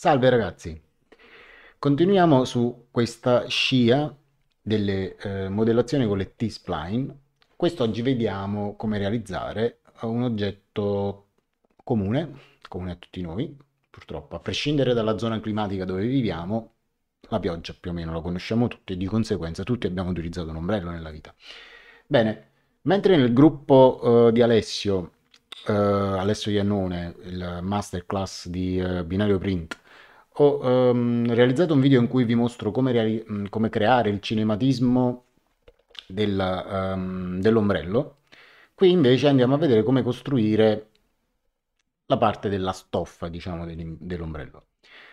Salve ragazzi, continuiamo su questa scia delle eh, modellazioni con le T-spline. Quest'oggi vediamo come realizzare eh, un oggetto comune, comune a tutti noi, purtroppo, a prescindere dalla zona climatica dove viviamo, la pioggia più o meno la conosciamo tutti e di conseguenza tutti abbiamo utilizzato un ombrello nella vita. Bene, mentre nel gruppo eh, di Alessio, eh, Alessio Iannone, il masterclass di eh, binario print, ho ehm, realizzato un video in cui vi mostro come, reali- come creare il cinematismo del, ehm, dell'ombrello. Qui invece andiamo a vedere come costruire la parte della stoffa, diciamo, dell'ombrello.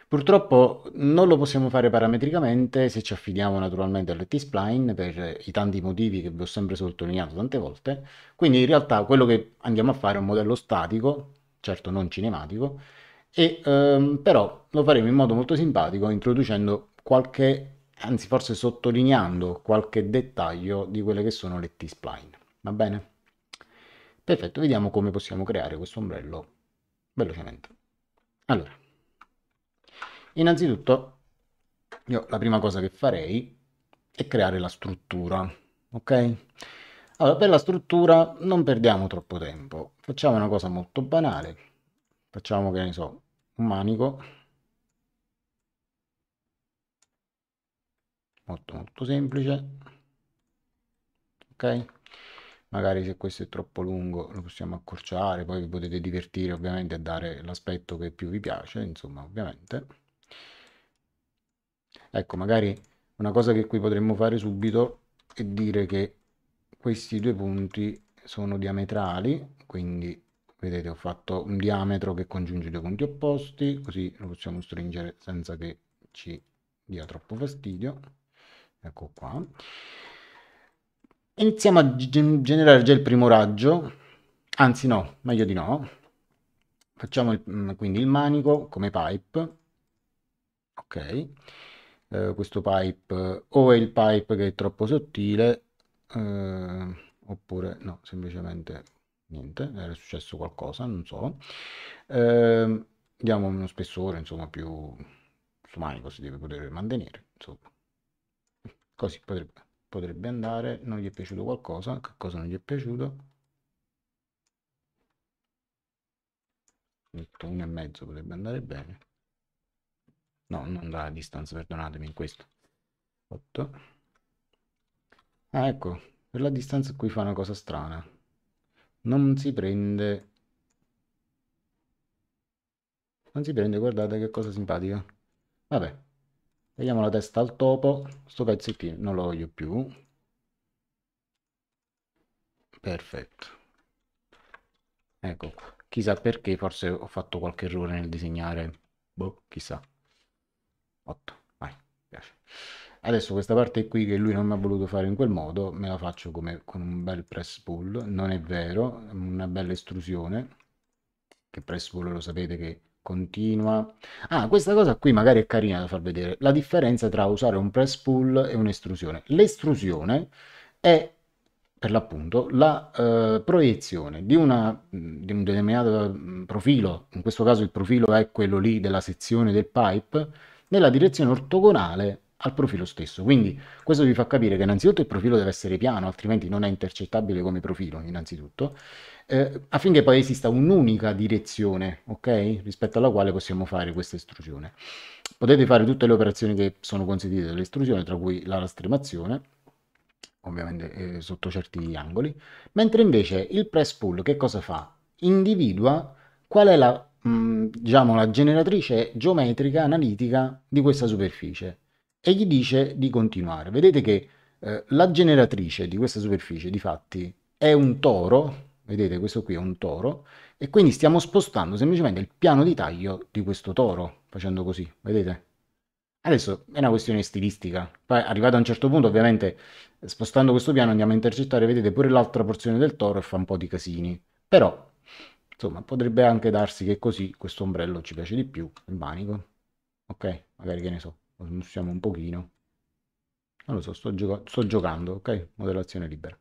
Purtroppo non lo possiamo fare parametricamente se ci affidiamo naturalmente al T-spline per i tanti motivi che vi ho sempre sottolineato tante volte, quindi in realtà quello che andiamo a fare è un modello statico, certo non cinematico, e, ehm, però lo faremo in modo molto simpatico introducendo qualche, anzi forse sottolineando qualche dettaglio di quelle che sono le T-spline, va bene? Perfetto, vediamo come possiamo creare questo ombrello velocemente. Allora, innanzitutto io la prima cosa che farei è creare la struttura, ok? Allora, per la struttura non perdiamo troppo tempo, facciamo una cosa molto banale, facciamo che ne so, un manico molto molto semplice ok magari se questo è troppo lungo lo possiamo accorciare poi vi potete divertire ovviamente a dare l'aspetto che più vi piace insomma ovviamente ecco magari una cosa che qui potremmo fare subito è dire che questi due punti sono diametrali quindi vedete ho fatto un diametro che congiunge due punti opposti così lo possiamo stringere senza che ci dia troppo fastidio ecco qua iniziamo a generare già il primo raggio anzi no meglio di no facciamo il, mm, quindi il manico come pipe ok eh, questo pipe o è il pipe che è troppo sottile eh, oppure no semplicemente niente, era successo qualcosa, non so. Eh, diamo uno spessore, insomma, più su manico si deve poter mantenere, insomma. Così potrebbe, potrebbe andare, non gli è piaciuto qualcosa, che cosa non gli è piaciuto? Metto uno e mezzo potrebbe andare bene. No, non da distanza, perdonatemi, in questo. 8. Ah, ecco, per la distanza qui fa una cosa strana non si prende non si prende guardate che cosa simpatica vabbè vediamo la testa al topo sto pezzo qui non lo voglio più perfetto ecco chissà perché forse ho fatto qualche errore nel disegnare boh chissà 8 vai piace Adesso questa parte qui che lui non mi ha voluto fare in quel modo, me la faccio come, con un bel press pull, non è vero, una bella estrusione, che press pull lo sapete che continua. Ah, questa cosa qui magari è carina da far vedere, la differenza tra usare un press pull e un'estrusione. L'estrusione è per l'appunto la eh, proiezione di, una, di, un determinato mm, profilo, in questo caso il profilo è quello lì della sezione del pipe, nella direzione ortogonale al profilo stesso. Quindi questo vi fa capire che innanzitutto il profilo deve essere piano, altrimenti non è intercettabile come profilo, innanzitutto, eh, affinché poi esista un'unica direzione, ok? Rispetto alla quale possiamo fare questa estrusione. Potete fare tutte le operazioni che sono consentite dall'estrusione, tra cui la lastremazione, ovviamente eh, sotto certi angoli, mentre invece il press pull che cosa fa? Individua qual è la, mh, mm, diciamo, la generatrice geometrica analitica di questa superficie e gli dice di continuare. Vedete che eh, la generatrice di questa superficie, di fatti, è un toro, vedete questo qui è un toro, e quindi stiamo spostando semplicemente il piano di taglio di questo toro, facendo così, vedete? Adesso è una questione stilistica, poi arrivato a un certo punto ovviamente spostando questo piano andiamo a intercettare, vedete pure l'altra porzione del toro e fa un po' di casini, però insomma potrebbe anche darsi che così questo ombrello ci piace di più, il manico, ok? Magari che ne so usciamo un pochino non lo so, sto, gioca sto giocando, ok? Modellazione libera.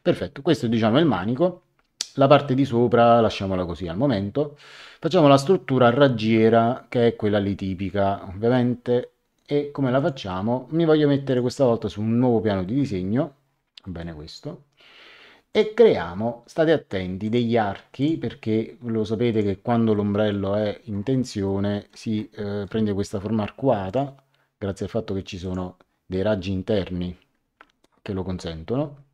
Perfetto, questo diciamo è il manico, la parte di sopra lasciamola così al momento. Facciamo la struttura a raggiera che è quella lì tipica, ovviamente, e come la facciamo? Mi voglio mettere questa volta su un nuovo piano di disegno, bene questo, e creiamo, state attenti, degli archi, perché lo sapete che quando l'ombrello è in tensione si eh, prende questa forma arcuata, grazie al fatto che ci sono dei raggi interni che lo consentono.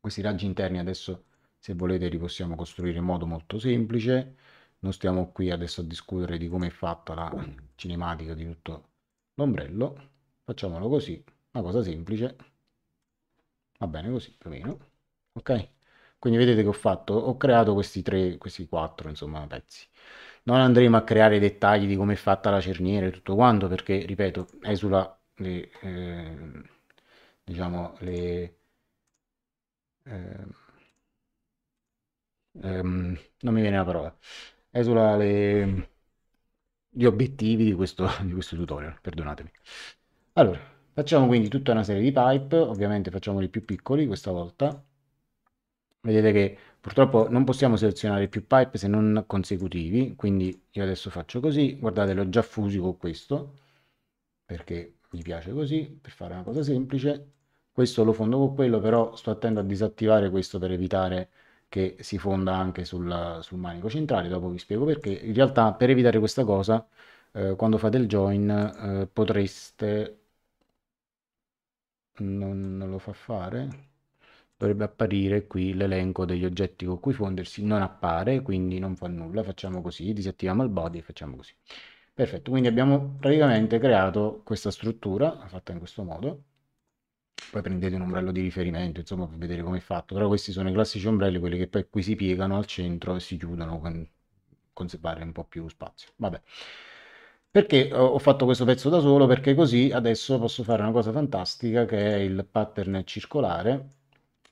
Questi raggi interni adesso se volete li possiamo costruire in modo molto semplice, non stiamo qui adesso a discutere di come è fatta la cinematica di tutto l'ombrello, facciamolo così, una cosa semplice, va bene così più o meno, ok? Quindi vedete che ho fatto, ho creato questi tre, questi quattro insomma pezzi non andremo a creare dettagli di come è fatta la cerniera e tutto quanto perché ripeto esula le, eh, diciamo le eh, ehm, non mi viene la parola esula le, gli obiettivi di questo, di questo tutorial perdonatemi allora facciamo quindi tutta una serie di pipe ovviamente facciamoli più piccoli questa volta vedete che Purtroppo non possiamo selezionare più pipe se non consecutivi, quindi io adesso faccio così, guardate l'ho già fusi con questo, perché mi piace così, per fare una cosa semplice, questo lo fondo con quello, però sto attento a disattivare questo per evitare che si fonda anche sul, sul manico centrale, dopo vi spiego perché, in realtà per evitare questa cosa, eh, quando fate il join eh, potreste, non, non lo fa fare, dovrebbe apparire qui l'elenco degli oggetti con cui fondersi, non appare, quindi non fa nulla, facciamo così, disattiviamo il body e facciamo così. Perfetto, quindi abbiamo praticamente creato questa struttura, fatta in questo modo, poi prendete un ombrello di riferimento, insomma, per vedere come è fatto, però questi sono i classici ombrelli, quelli che poi qui si piegano al centro e si chiudono per conservare un po' più spazio. Vabbè. Perché ho fatto questo pezzo da solo? Perché così adesso posso fare una cosa fantastica che è il pattern circolare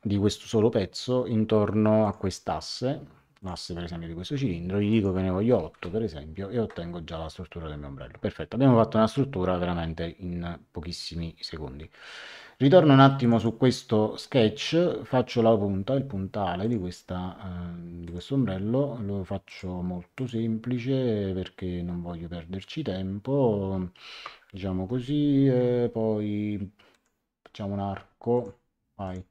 di questo solo pezzo intorno a quest'asse, l'asse per esempio di questo cilindro, gli dico che ne voglio 8 per esempio e ottengo già la struttura del mio ombrello. Perfetto, abbiamo fatto una struttura veramente in pochissimi secondi. Ritorno un attimo su questo sketch, faccio la punta, il puntale di, questa, eh, di questo ombrello, lo faccio molto semplice perché non voglio perderci tempo, diciamo così, eh, poi facciamo un arco, vai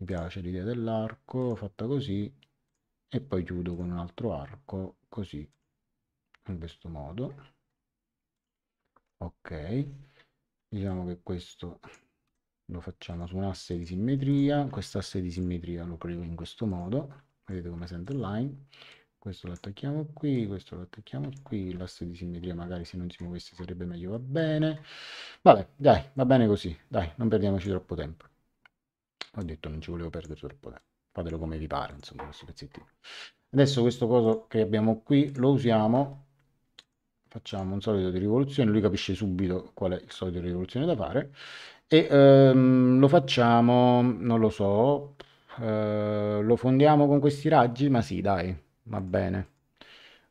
mi piace l'idea dell'arco fatta così e poi chiudo con un altro arco così in questo modo ok diciamo che questo lo facciamo su un asse di simmetria quest'asse di simmetria lo creo in questo modo vedete come center line questo lo attacchiamo qui questo lo attacchiamo qui l'asse di simmetria magari se non si muovesse sarebbe meglio va bene vabbè dai va bene così dai non perdiamoci troppo tempo ho detto non ci volevo perdere troppo tempo fatelo come vi pare insomma questo pezzettino adesso questo coso che abbiamo qui lo usiamo facciamo un solito di rivoluzione lui capisce subito qual è il solito di rivoluzione da fare e ehm, lo facciamo non lo so eh, lo fondiamo con questi raggi ma sì dai va bene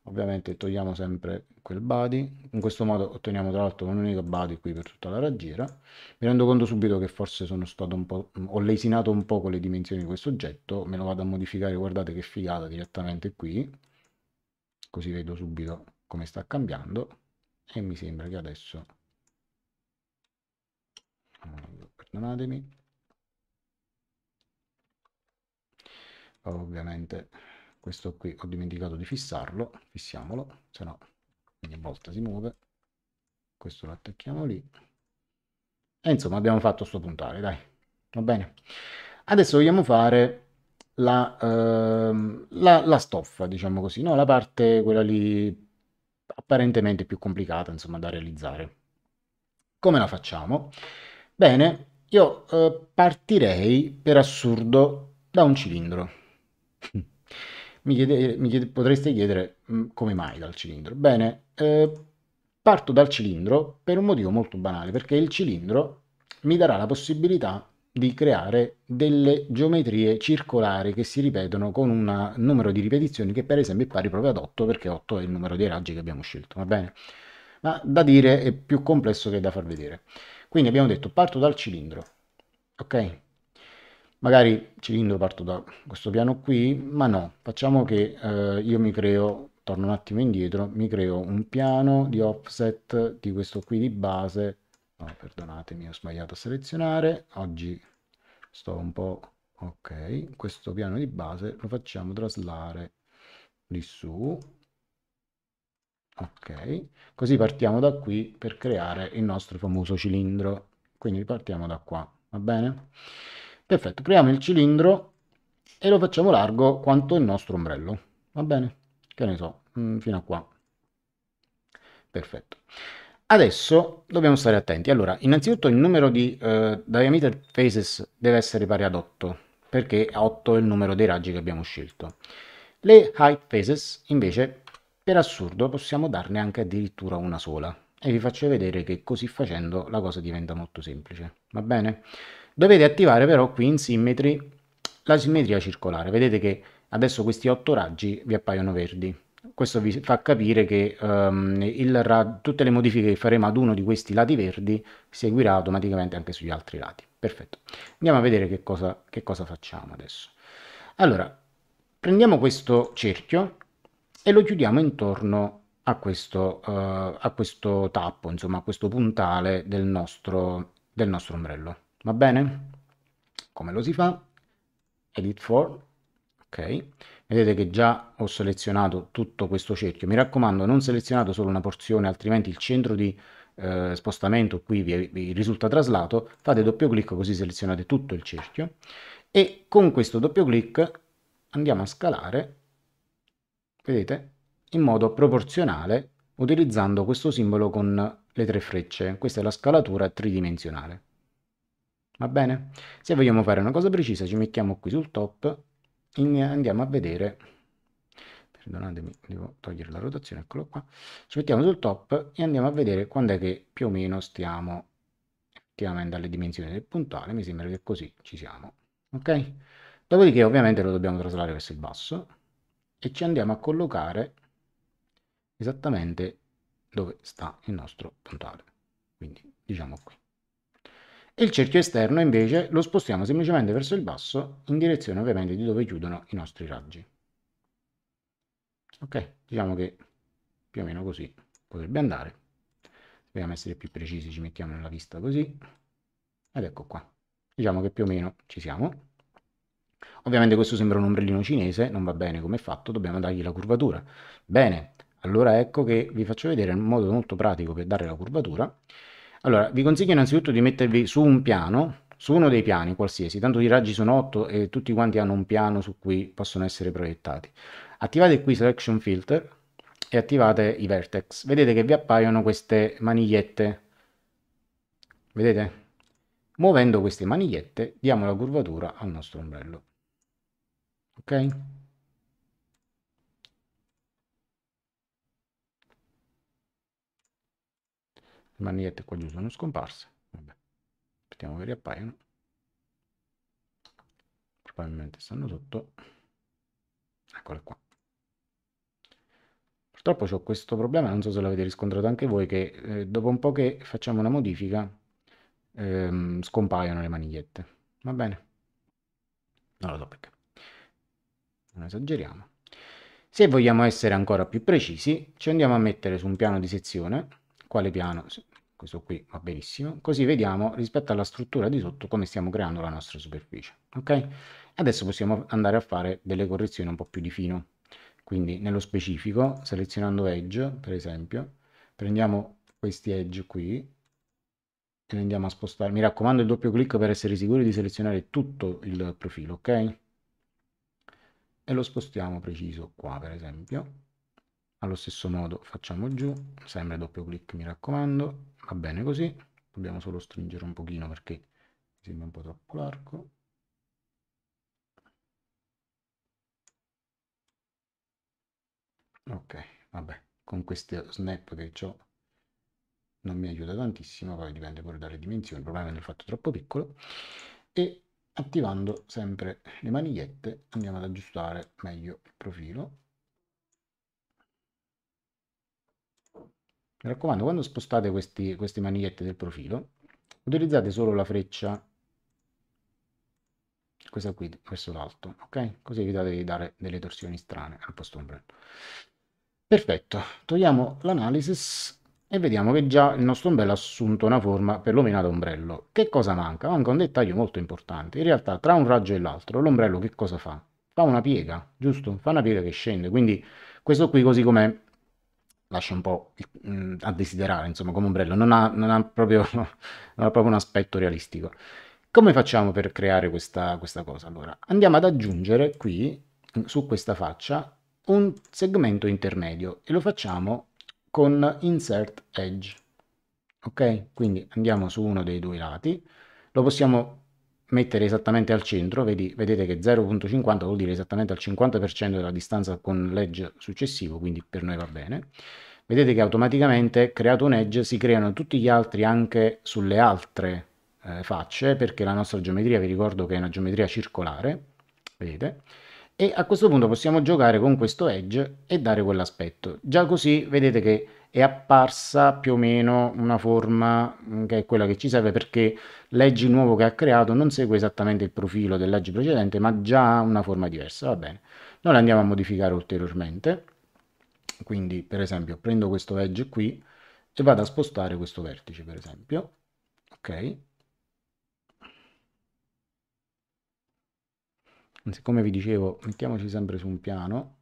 ovviamente togliamo sempre quel body in questo modo otteniamo tra l'altro un unico body qui per tutta la raggiera mi rendo conto subito che forse sono stato un po' ho lesinato un po' con le dimensioni di questo oggetto me lo vado a modificare guardate che figata direttamente qui così vedo subito come sta cambiando e mi sembra che adesso perdonatemi ovviamente questo qui ho dimenticato di fissarlo fissiamolo se no ogni volta si muove questo lo attacchiamo lì e insomma abbiamo fatto sto puntale dai va bene adesso vogliamo fare la, ehm, la, la stoffa diciamo così no la parte quella lì apparentemente più complicata insomma da realizzare come la facciamo bene io eh, partirei per assurdo da un cilindro mi, chiede, mi chiede, potreste chiedere mm, come mai dal cilindro. Bene, eh, parto dal cilindro per un motivo molto banale, perché il cilindro mi darà la possibilità di creare delle geometrie circolari che si ripetono con un numero di ripetizioni che per esempio è pari proprio ad 8 perché 8 è il numero dei raggi che abbiamo scelto, va bene? Ma da dire è più complesso che da far vedere. Quindi abbiamo detto parto dal cilindro, ok? magari cilindro parto da questo piano qui, ma no, facciamo che eh, io mi creo, torno un attimo indietro, mi creo un piano di offset di questo qui di base, no, perdonatemi ho sbagliato a selezionare, oggi sto un po', ok, questo piano di base lo facciamo traslare lì su, ok, così partiamo da qui per creare il nostro famoso cilindro, quindi partiamo da qua, va bene? Perfetto, apriamo il cilindro e lo facciamo largo quanto il nostro ombrello. Va bene? Che ne so, mm, fino a qua. Perfetto. Adesso dobbiamo stare attenti. Allora, innanzitutto il numero di eh, diameter faces deve essere pari ad 8, perché 8 è il numero dei raggi che abbiamo scelto. Le height faces, invece, per assurdo, possiamo darne anche addirittura una sola. E vi faccio vedere che così facendo la cosa diventa molto semplice. Va bene? Dovete attivare però qui in simmetri la simmetria circolare. Vedete che adesso questi otto raggi vi appaiono verdi. Questo vi fa capire che um, tutte le modifiche che faremo ad uno di questi lati verdi seguirà automaticamente anche sugli altri lati. Perfetto. Andiamo a vedere che cosa, che cosa facciamo adesso. Allora, prendiamo questo cerchio e lo chiudiamo intorno a questo, uh, a questo tappo, insomma a questo puntale del nostro, del nostro ombrello va bene? Come lo si fa? Edit for, ok. Vedete che già ho selezionato tutto questo cerchio. Mi raccomando, non selezionate solo una porzione, altrimenti il centro di eh, spostamento qui vi, vi risulta traslato. Fate doppio clic così selezionate tutto il cerchio. E con questo doppio clic andiamo a scalare, vedete, in modo proporzionale utilizzando questo simbolo con le tre frecce. Questa è la scalatura tridimensionale va bene? Se vogliamo fare una cosa precisa ci mettiamo qui sul top e andiamo a vedere perdonatemi, devo togliere la rotazione, eccolo qua, ci mettiamo sul top e andiamo a vedere quando è che più o meno stiamo effettivamente alle dimensioni del puntale, mi sembra che così ci siamo, ok? Dopodiché ovviamente lo dobbiamo traslare verso il basso e ci andiamo a collocare esattamente dove sta il nostro puntale, quindi diciamo qui e il cerchio esterno invece lo spostiamo semplicemente verso il basso in direzione ovviamente di dove chiudono i nostri raggi. Ok, diciamo che più o meno così potrebbe andare. Se vogliamo essere più precisi ci mettiamo nella vista così ed ecco qua. Diciamo che più o meno ci siamo. Ovviamente questo sembra un ombrellino cinese, non va bene come è fatto, dobbiamo dargli la curvatura. Bene, allora ecco che vi faccio vedere un modo molto pratico per dare la curvatura. Allora, vi consiglio innanzitutto di mettervi su un piano, su uno dei piani qualsiasi, tanto i raggi sono 8 e tutti quanti hanno un piano su cui possono essere proiettati. Attivate qui Selection Filter e attivate i vertex. Vedete che vi appaiono queste manigliette. Vedete? Muovendo queste manigliette diamo la curvatura al nostro ombrello. Ok? Magnette qua giù sono scomparse. Vabbè. Aspettiamo che riappaiano. Probabilmente stanno sotto. Eccole qua. Purtroppo ho questo problema, non so se l'avete riscontrato anche voi, che eh, dopo un po' che facciamo una modifica ehm, scompaiono le manigliette. Va bene? Non lo so perché. Non esageriamo. Se vogliamo essere ancora più precisi, ci andiamo a mettere su un piano di sezione. Quale piano? questo qui va benissimo, così vediamo rispetto alla struttura di sotto come stiamo creando la nostra superficie, ok? Adesso possiamo andare a fare delle correzioni un po' più di fino, quindi nello specifico, selezionando edge, per esempio, prendiamo questi edge qui e li andiamo a spostare, mi raccomando il doppio clic per essere sicuri di selezionare tutto il profilo, ok? E lo spostiamo preciso qua, per esempio, allo stesso modo facciamo giù sempre doppio clic mi raccomando va bene così dobbiamo solo stringere un pochino perché mi sembra un po' troppo largo ok vabbè con questo snap che ho non mi aiuta tantissimo poi dipende pure dalle dimensioni il problema è che fatto troppo piccolo e attivando sempre le manigliette andiamo ad aggiustare meglio il profilo Mi raccomando, quando spostate questi, queste manigliette del profilo, utilizzate solo la freccia, questa qui, verso l'alto, ok? Così evitate di dare delle torsioni strane al posto ombrello. Perfetto, togliamo l'analisi e vediamo che già il nostro ombrello ha assunto una forma perlomeno ad ombrello. Che cosa manca? Manca un dettaglio molto importante. In realtà tra un raggio e l'altro l'ombrello che cosa fa? Fa una piega, giusto? Fa una piega che scende, quindi questo qui così com'è lascia un po' mm, a desiderare, insomma, come ombrello, non ha, non ha, proprio, non ha proprio, un aspetto realistico. Come facciamo per creare questa, questa cosa? Allora, andiamo ad aggiungere qui, su questa faccia, un segmento intermedio e lo facciamo con insert edge. Ok? Quindi andiamo su uno dei due lati, lo possiamo mettere esattamente al centro, vedi, vedete che 0.50 vuol dire esattamente al 50% della distanza con l'edge successivo, quindi per noi va bene. Vedete che automaticamente creato un edge si creano tutti gli altri anche sulle altre eh, facce, perché la nostra geometria, vi ricordo che è una geometria circolare, vedete? E a questo punto possiamo giocare con questo edge e dare quell'aspetto. Già così vedete che è apparsa più o meno una forma mm, che è quella che ci serve perché l'edge nuovo che ha creato non segue esattamente il profilo dell'edge precedente ma già ha una forma diversa, va bene. Noi la andiamo a modificare ulteriormente, quindi per esempio prendo questo edge qui e vado a spostare questo vertice per esempio, ok? Siccome vi dicevo mettiamoci sempre su un piano,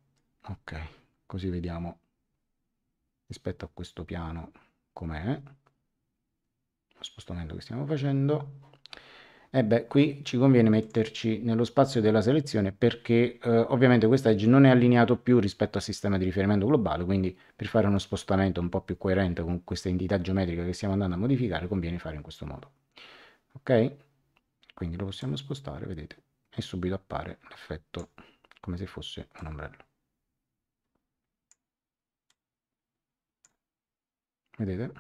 ok, così vediamo rispetto a questo piano com'è, lo spostamento che stiamo facendo, e beh, qui ci conviene metterci nello spazio della selezione perché eh, ovviamente questo edge non è allineato più rispetto al sistema di riferimento globale, quindi per fare uno spostamento un po' più coerente con questa entità geometrica che stiamo andando a modificare conviene fare in questo modo. Ok? Quindi lo possiamo spostare, vedete, e subito appare l'effetto come se fosse un ombrello. vedete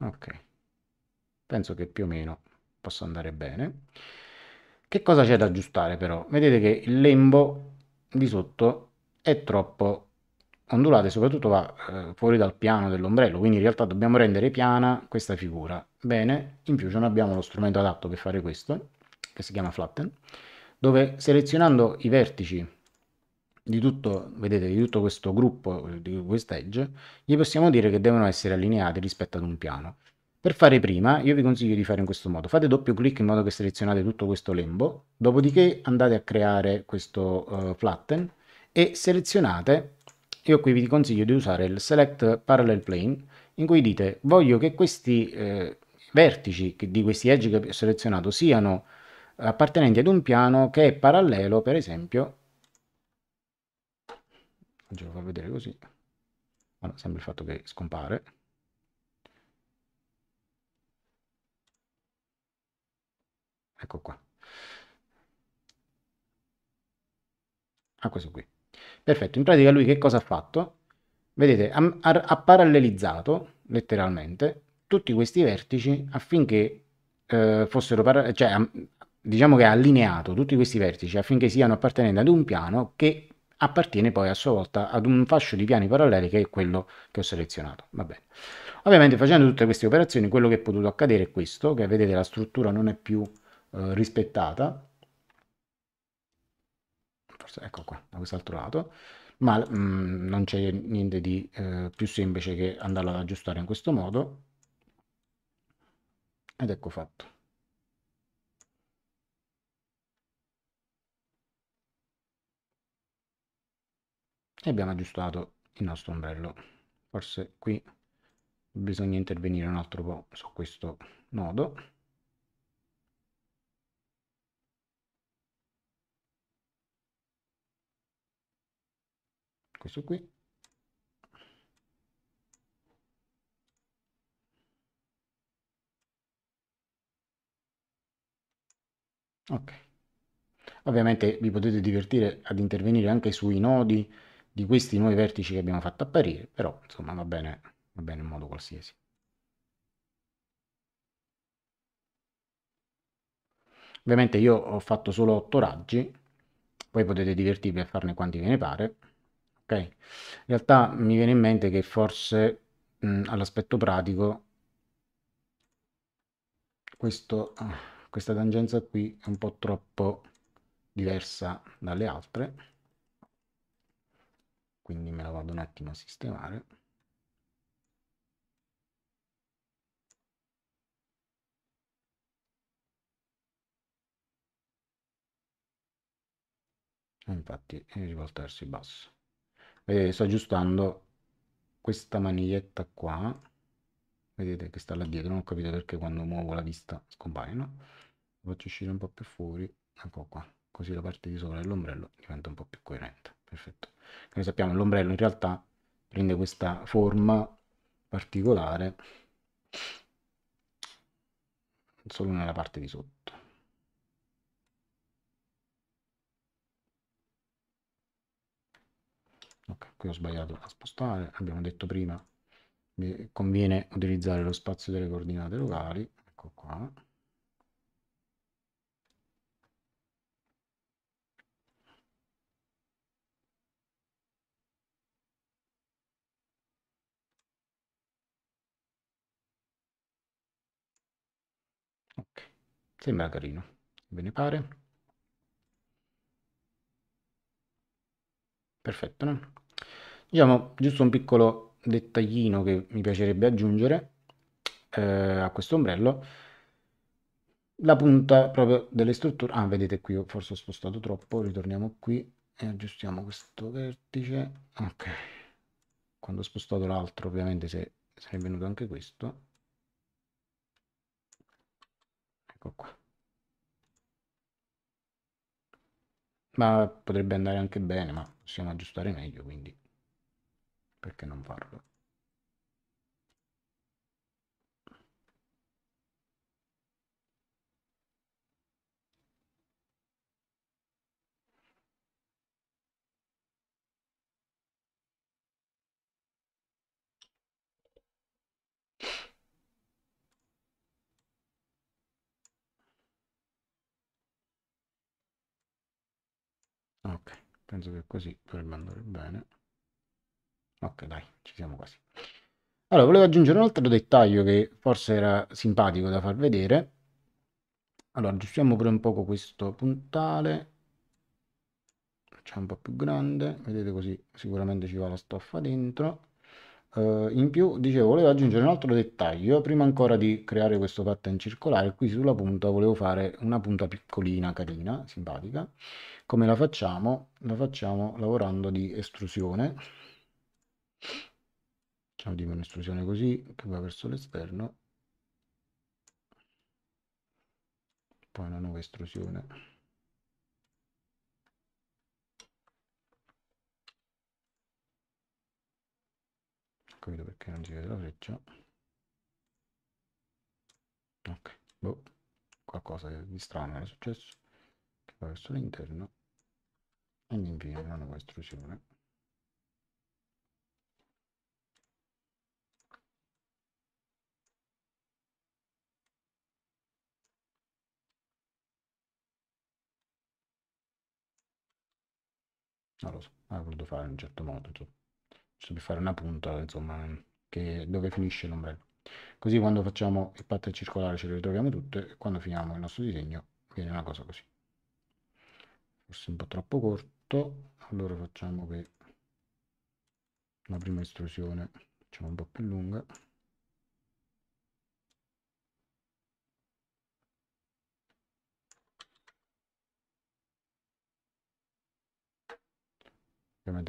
ok penso che più o meno possa andare bene che cosa c'è da aggiustare però vedete che il lembo di sotto è troppo ondulato e soprattutto va eh, fuori dal piano dell'ombrello quindi in realtà dobbiamo rendere piana questa figura bene in più non abbiamo lo strumento adatto per fare questo che si chiama flatten, dove selezionando i vertici di tutto, vedete, di tutto questo gruppo, di edge, gli possiamo dire che devono essere allineati rispetto ad un piano. Per fare prima, io vi consiglio di fare in questo modo. Fate doppio clic in modo che selezionate tutto questo lembo, dopodiché andate a creare questo uh, flatten e selezionate, io qui vi consiglio di usare il Select Parallel Plane, in cui dite voglio che questi eh, vertici di questi edge che ho selezionato siano appartenenti ad un piano che è parallelo, per esempio, oggi lo fa vedere così, allora, sempre il fatto che scompare, ecco qua, a ah, questo qui. Perfetto, in pratica lui che cosa ha fatto? Vedete, ha, ha parallelizzato letteralmente tutti questi vertici affinché eh, fossero, cioè, diciamo che ha allineato tutti questi vertici affinché siano appartenenti ad un piano che appartiene poi a sua volta ad un fascio di piani paralleli che è quello che ho selezionato. Va bene. Ovviamente facendo tutte queste operazioni quello che è potuto accadere è questo, che vedete la struttura non è più eh, rispettata, forse ecco qua, da quest'altro lato, ma mh, mm, non c'è niente di eh, più semplice che andarlo ad aggiustare in questo modo, ed ecco fatto. e abbiamo aggiustato il nostro ombrello forse qui bisogna intervenire un altro po' su questo nodo questo qui ok ovviamente vi potete divertire ad intervenire anche sui nodi di questi nuovi vertici che abbiamo fatto apparire, però insomma va bene, va bene in modo qualsiasi. Ovviamente io ho fatto solo 8 raggi, poi potete divertirvi a farne quanti ve ne pare. Ok, in realtà mi viene in mente che forse all'aspetto pratico questo, questa tangenza qui è un po' troppo diversa dalle altre quindi me la vado un attimo a sistemare infatti è rivolta rivoltarsi basso vedete sto aggiustando questa maniglietta qua vedete che sta là dietro non ho capito perché quando muovo la vista scompare no faccio uscire un po più fuori ecco qua così la parte di sopra dell'ombrello diventa un po più coerente perfetto come sappiamo l'ombrello in realtà prende questa forma particolare solo nella parte di sotto. Ok, qui ho sbagliato a spostare, abbiamo detto prima, conviene utilizzare lo spazio delle coordinate locali, ecco qua. Sembra carino, ve ne pare? Perfetto, no? Diciamo giusto un piccolo dettaglino che mi piacerebbe aggiungere eh, a questo ombrello. La punta proprio delle strutture, ah vedete qui forse ho spostato troppo, ritorniamo qui e aggiustiamo questo vertice, ok, quando ho spostato l'altro ovviamente se, se ne è venuto anche questo, Ecco qua. Ma potrebbe andare anche bene, ma possiamo aggiustare meglio, quindi perché non farlo? ok penso che così dovrebbe andare bene ok dai ci siamo quasi allora volevo aggiungere un altro dettaglio che forse era simpatico da far vedere allora aggiustiamo pure un poco questo puntale facciamo un po' più grande vedete così sicuramente ci va la stoffa dentro Uh, in più, dicevo, volevo aggiungere un altro dettaglio. Prima ancora di creare questo pattern circolare, qui sulla punta volevo fare una punta piccolina, carina, simpatica. Come la facciamo? La facciamo lavorando di estrusione. Facciamo di un'estrusione così, che va verso l'esterno. Poi una nuova estrusione. capito perché non si vede la freccia ok boh qualcosa di strano è successo che va verso l'interno e mi invia una nuova istruzione non lo so, ha voluto fare in un certo modo, insomma giusto per fare una punta, insomma, che, dove finisce l'ombrello. Così quando facciamo il pattern circolare ce le ritroviamo tutte e quando finiamo il nostro disegno viene una cosa così. Forse un po' troppo corto, allora facciamo che la prima estrusione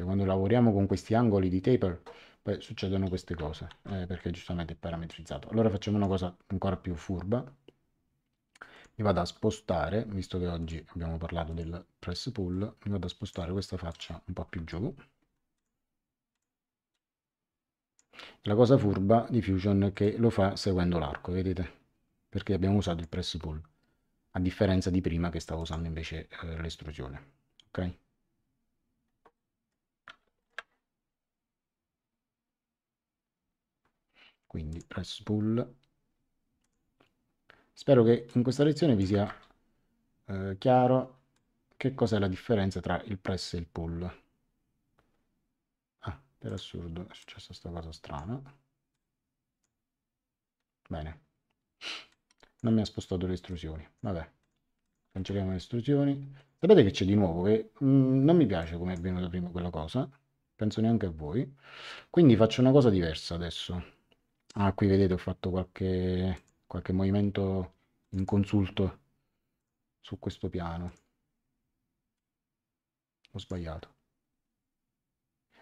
giustamente esatto, quando lavoriamo con questi angoli di taper poi succedono queste cose eh, perché giustamente è parametrizzato allora facciamo una cosa ancora più furba mi vado a spostare visto che oggi abbiamo parlato del press pull mi vado a spostare questa faccia un po' più giù la cosa furba di Fusion è che lo fa seguendo l'arco vedete perché abbiamo usato il press pull a differenza di prima che stavo usando invece eh, l'estrusione ok quindi press pull spero che in questa lezione vi sia eh, chiaro che cos'è la differenza tra il press e il pull ah, per assurdo è successa questa cosa strana bene non mi ha spostato le istruzioni vabbè cancelliamo le istruzioni sapete che c'è di nuovo che mh, mm, non mi piace come è venuta prima quella cosa penso neanche a voi quindi faccio una cosa diversa adesso Ah, qui vedete ho fatto qualche, qualche movimento inconsulto su questo piano. Ho sbagliato.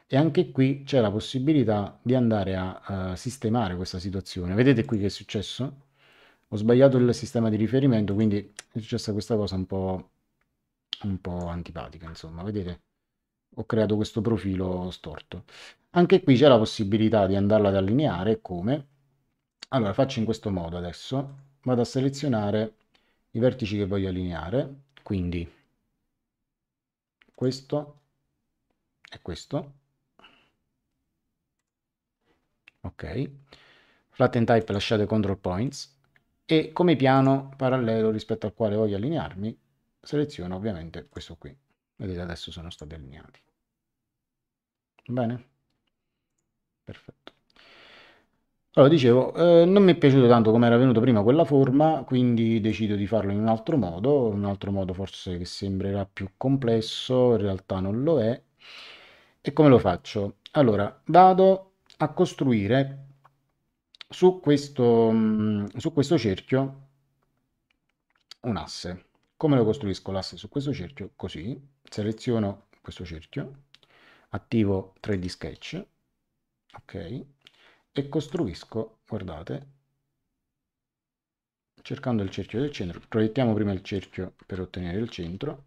E anche qui c'è la possibilità di andare a uh, sistemare questa situazione. Vedete qui che è successo? Ho sbagliato il sistema di riferimento, quindi è successa questa cosa un po', un po' antipatica, insomma, vedete? ho creato questo profilo storto. Anche qui c'è la possibilità di andarla ad allineare, come? Allora faccio in questo modo adesso, vado a selezionare i vertici che voglio allineare, quindi questo e questo. Ok, flatten type lasciate control points e come piano parallelo rispetto al quale voglio allinearmi seleziono ovviamente questo qui. Vedete, adesso sono stati allineati. Bene? Perfetto. Allora, dicevo, eh, non mi è piaciuto tanto come era venuto prima quella forma, quindi decido di farlo in un altro modo, un altro modo forse che sembrerà più complesso, in realtà non lo è. E come lo faccio? Allora, vado a costruire su questo, mm, su questo cerchio un asse. Come lo costruisco l'asse su questo cerchio? Così, seleziono questo cerchio, attivo 3D Sketch, ok, e costruisco, guardate, cercando il cerchio del centro, proiettiamo prima il cerchio per ottenere il centro,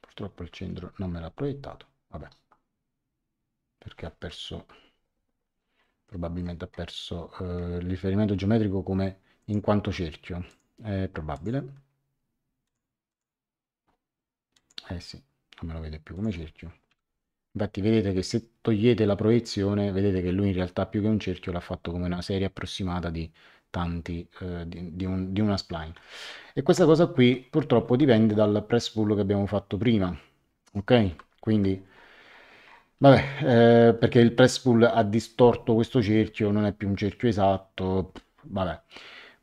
purtroppo il centro non me l'ha proiettato, vabbè, perché ha perso probabilmente ha perso eh, il riferimento geometrico come in quanto cerchio, è probabile. Eh sì, non me lo vede più come cerchio. Infatti vedete che se togliete la proiezione, vedete che lui in realtà più che un cerchio l'ha fatto come una serie approssimata di tanti, eh, di, di, un, di una spline. E questa cosa qui purtroppo dipende dal press pull che abbiamo fatto prima, ok? Quindi Vabbè, eh, perché il press pull ha distorto questo cerchio, non è più un cerchio esatto, vabbè,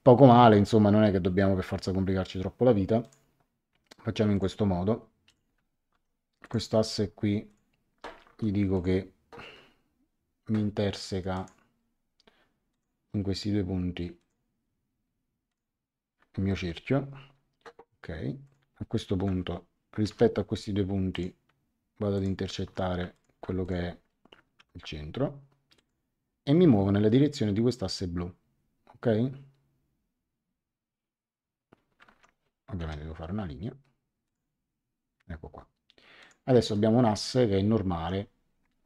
poco male, insomma, non è che dobbiamo per forza complicarci troppo la vita. Facciamo in questo modo. Questo asse qui gli dico che mi interseca in questi due punti il mio cerchio. Ok, a questo punto, rispetto a questi due punti, vado ad intercettare quello che è il centro e mi muovo nella direzione di quest'asse blu ok ovviamente devo fare una linea ecco qua adesso abbiamo un asse che è normale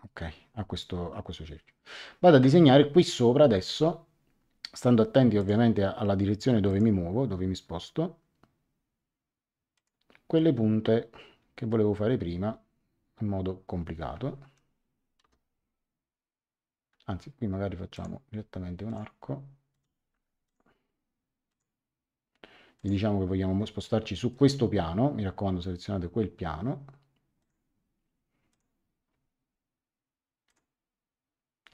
ok a questo, a questo cerchio vado a disegnare qui sopra adesso stando attenti ovviamente alla direzione dove mi muovo dove mi sposto quelle punte che volevo fare prima in modo complicato anzi qui magari facciamo direttamente un arco e diciamo che vogliamo spostarci su questo piano mi raccomando selezionate quel piano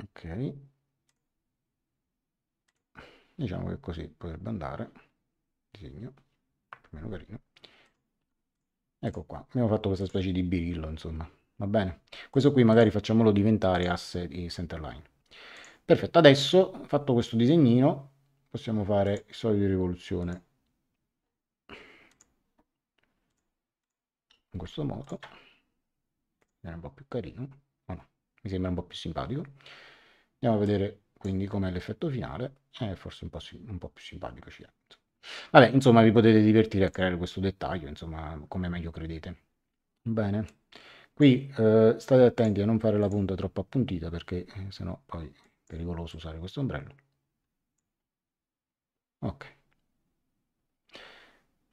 ok diciamo che così potrebbe andare disegno più o meno carino Ecco qua, abbiamo fatto questa specie di birillo, insomma, va bene? Questo qui magari facciamolo diventare asse di centerline. Perfetto, adesso fatto questo disegnino possiamo fare il solito di rivoluzione in questo modo, era un po' più carino, oh no, mi sembra un po' più simpatico. Andiamo a vedere quindi com'è l'effetto finale, è eh, forse un po', un po' più simpatico ci Vabbè, insomma, vi potete divertire a creare questo dettaglio, insomma, come meglio credete. Bene. Qui eh, state attenti a non fare la punta troppo appuntita perché eh, sennò poi è pericoloso usare questo ombrello. Ok.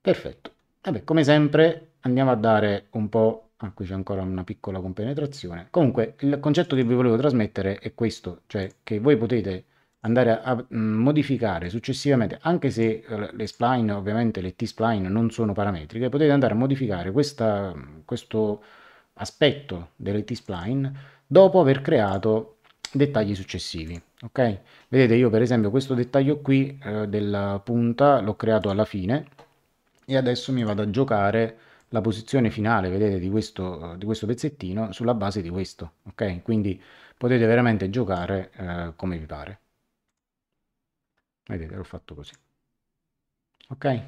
Perfetto. Vabbè, come sempre andiamo a dare un po' ah, qui c'è ancora una piccola compenetrazione. Comunque, il concetto che vi volevo trasmettere è questo, cioè che voi potete andare a, mm, modificare successivamente, anche se eh, le spline, ovviamente le T-spline non sono parametriche, potete andare a modificare questa, mm, questo aspetto delle T-spline dopo aver creato dettagli successivi. Ok? Vedete io per esempio questo dettaglio qui eh, della punta l'ho creato alla fine e adesso mi vado a giocare la posizione finale, vedete, di questo, di questo pezzettino sulla base di questo. Ok? Quindi potete veramente giocare eh, come vi pare vedete l'ho fatto così ok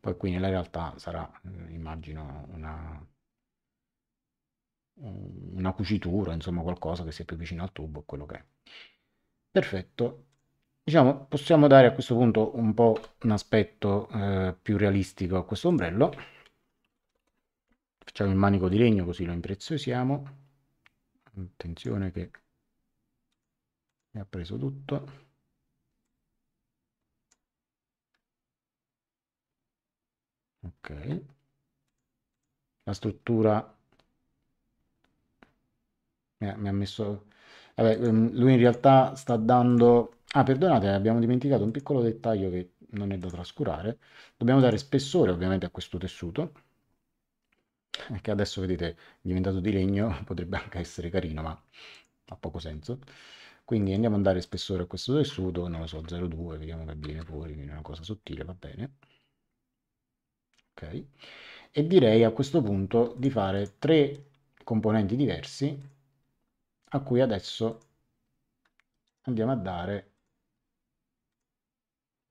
poi qui nella realtà sarà eh, immagino una una cucitura insomma qualcosa che sia più vicino al tubo quello che è perfetto diciamo possiamo dare a questo punto un po un aspetto eh, più realistico a questo ombrello facciamo il manico di legno così lo impreziosiamo attenzione che mi ha preso tutto ok la struttura mi ha, mi ha messo Vabbè, ehm, lui in realtà sta dando ah perdonate abbiamo dimenticato un piccolo dettaglio che non è da trascurare dobbiamo dare spessore ovviamente a questo tessuto eh, che adesso vedete è diventato di legno potrebbe anche essere carino ma ha poco senso quindi andiamo a dare spessore a questo tessuto non lo so 0,2 vediamo che viene fuori una cosa sottile va bene ok? E direi a questo punto di fare tre componenti diversi a cui adesso andiamo a dare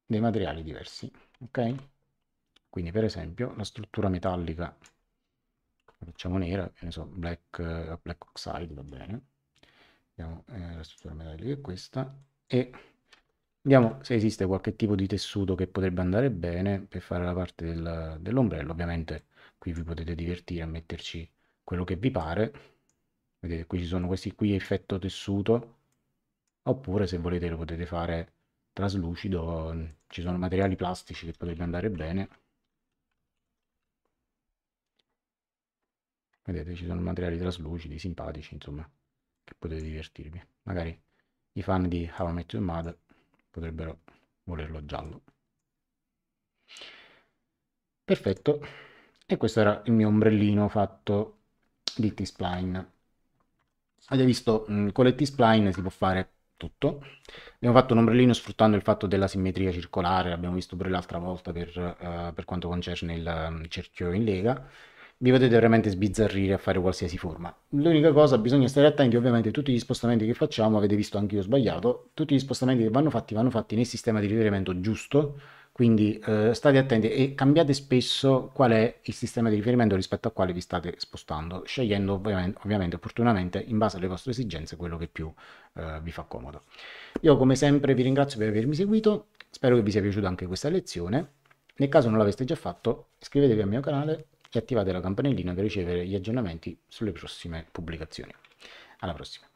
dei materiali diversi, ok? Quindi per esempio la struttura metallica facciamo nera, che ne so, black, black oxide va bene, abbiamo eh, la struttura metallica è questa e Vediamo se esiste qualche tipo di tessuto che potrebbe andare bene per fare la parte del, dell'ombrello. Ovviamente qui vi potete divertire a metterci quello che vi pare. Vedete, qui ci sono questi qui effetto tessuto. Oppure se volete lo potete fare traslucido. Ci sono materiali plastici che potrebbero andare bene. Vedete, ci sono materiali traslucidi, simpatici, insomma, che potete divertirvi. Magari i fan di How I Met Your Mother potrebbero volerlo giallo. Perfetto, e questo era il mio ombrellino fatto di T-spline. Avete visto, mm, con le T-spline si può fare tutto. Abbiamo fatto un ombrellino sfruttando il fatto della simmetria circolare, l'abbiamo visto pure l'altra volta per, uh, per quanto concerne il mm, cerchio in lega vi potete veramente sbizzarrire a fare qualsiasi forma. L'unica cosa, bisogna stare attenti ovviamente a tutti gli spostamenti che facciamo, avete visto anche io sbagliato, tutti gli spostamenti che vanno fatti vanno fatti nel sistema di riferimento giusto, quindi eh, state attenti e cambiate spesso qual è il sistema di riferimento rispetto al quale vi state spostando, scegliendo ovviamente, ovviamente opportunamente in base alle vostre esigenze quello che più eh, vi fa comodo. Io come sempre vi ringrazio per avermi seguito, spero che vi sia piaciuta anche questa lezione, nel caso non l'aveste già fatto iscrivetevi al mio canale e attivate la campanellina per ricevere gli aggiornamenti sulle prossime pubblicazioni. Alla prossima!